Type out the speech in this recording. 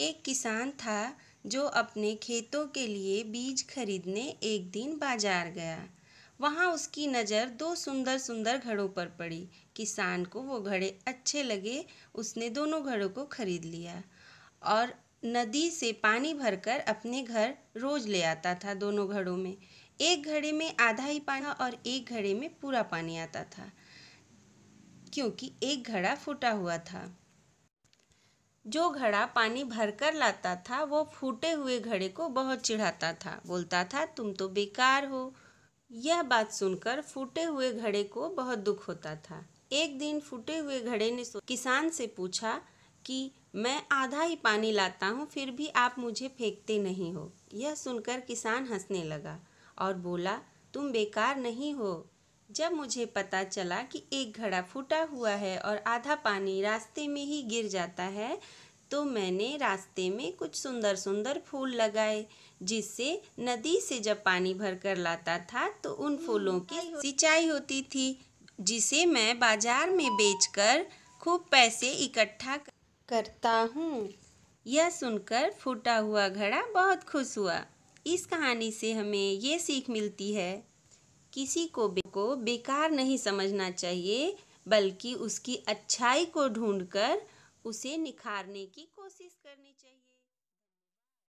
एक किसान था जो अपने खेतों के लिए बीज खरीदने एक दिन बाजार गया वहाँ उसकी नज़र दो सुंदर सुंदर घड़ों पर पड़ी किसान को वो घड़े अच्छे लगे उसने दोनों घड़ों को खरीद लिया और नदी से पानी भरकर अपने घर रोज ले आता था दोनों घड़ों में एक घड़े में आधा ही पानी और एक घड़े में पूरा पानी आता था क्योंकि एक घड़ा फूटा हुआ था जो घड़ा पानी भरकर लाता था वो फूटे हुए घड़े को बहुत चिढ़ाता था बोलता था तुम तो बेकार हो यह बात सुनकर फूटे हुए घड़े को बहुत दुख होता था एक दिन फूटे हुए घड़े ने किसान से पूछा कि मैं आधा ही पानी लाता हूँ फिर भी आप मुझे फेंकते नहीं हो यह सुनकर किसान हंसने लगा और बोला तुम बेकार नहीं हो जब मुझे पता चला कि एक घड़ा फूटा हुआ है और आधा पानी रास्ते में ही गिर जाता है तो मैंने रास्ते में कुछ सुंदर सुंदर फूल लगाए जिससे नदी से जब पानी भर कर लाता था तो उन हम्म, फूलों की सिंचाई होती थी जिसे मैं बाजार में बेचकर खूब पैसे इकट्ठा करता हूँ यह सुनकर फूटा हुआ घड़ा बहुत खुश हुआ इस कहानी से हमें ये सीख मिलती है किसी को बे, को बेकार नहीं समझना चाहिए बल्कि उसकी अच्छाई को ढूंढकर उसे निखारने की कोशिश करनी चाहिए